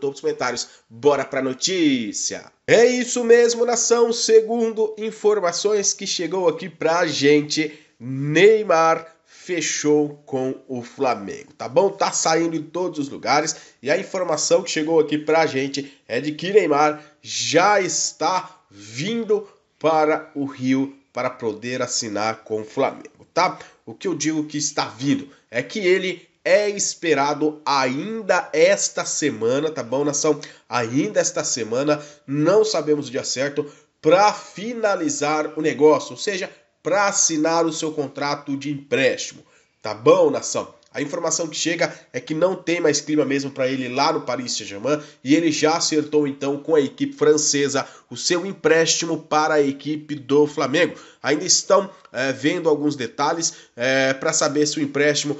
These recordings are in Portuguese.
topo dos comentários. Bora pra notícia! É isso mesmo, nação. Segundo informações que chegou aqui pra gente, Neymar fechou com o Flamengo, tá bom? Tá saindo em todos os lugares e a informação que chegou aqui pra gente é de que Neymar já está vindo para o Rio para poder assinar com o Flamengo, tá? O que eu digo que está vindo é que ele é esperado ainda esta semana, tá bom, nação? Ainda esta semana, não sabemos o dia certo, para finalizar o negócio, ou seja, para assinar o seu contrato de empréstimo, tá bom, nação? A informação que chega é que não tem mais clima mesmo para ele lá no Paris Saint-Germain e ele já acertou então com a equipe francesa o seu empréstimo para a equipe do Flamengo. Ainda estão é, vendo alguns detalhes é, eh, para saber se o empréstimo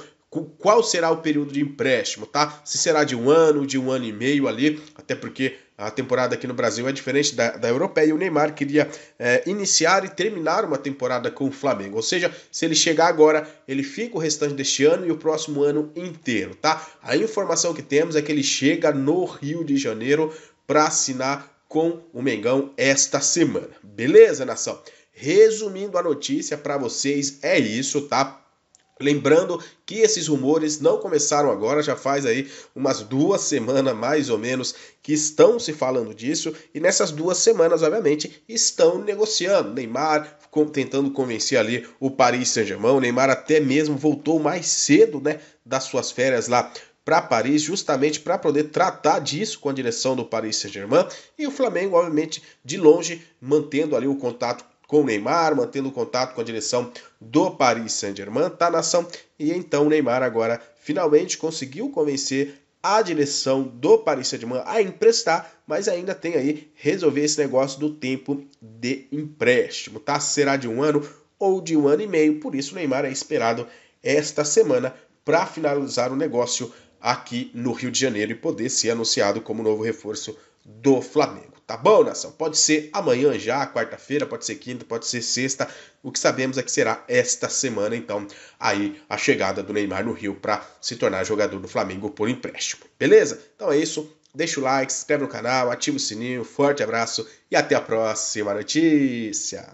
qual será o período de empréstimo, tá? Se será de um ano, de um ano e meio ali, até porque a temporada aqui no Brasil é diferente da, da europeia e o Neymar queria é, iniciar e terminar uma temporada com o Flamengo. Ou seja, se ele chegar agora, ele fica o restante deste ano e o próximo ano inteiro, tá? A informação que temos é que ele chega no Rio de Janeiro para assinar com o Mengão esta semana. Beleza, nação? Resumindo a notícia para vocês, é isso, tá? Lembrando que esses rumores não começaram agora, já faz aí umas duas semanas mais ou menos que estão se falando disso, e nessas duas semanas, obviamente, estão negociando. Neymar tentando convencer ali o Paris Saint-Germain, Neymar até mesmo voltou mais cedo né, das suas férias lá para Paris, justamente para poder tratar disso com a direção do Paris Saint-Germain e o Flamengo, obviamente, de longe, mantendo ali o contato com o Neymar, mantendo contato com a direção do Paris Saint-Germain, tá nação? E então o Neymar agora finalmente conseguiu convencer a direção do Paris Saint-Germain a emprestar, mas ainda tem aí resolver esse negócio do tempo de empréstimo, tá? Será de um ano ou de um ano e meio, por isso o Neymar é esperado esta semana para finalizar o negócio aqui no Rio de Janeiro e poder ser anunciado como novo reforço do Flamengo. Tá bom, nação? Pode ser amanhã já, quarta-feira, pode ser quinta, pode ser sexta. O que sabemos é que será esta semana, então, aí a chegada do Neymar no Rio para se tornar jogador do Flamengo por empréstimo. Beleza? Então é isso. Deixa o like, se inscreve no canal, ativa o sininho, forte abraço e até a próxima notícia!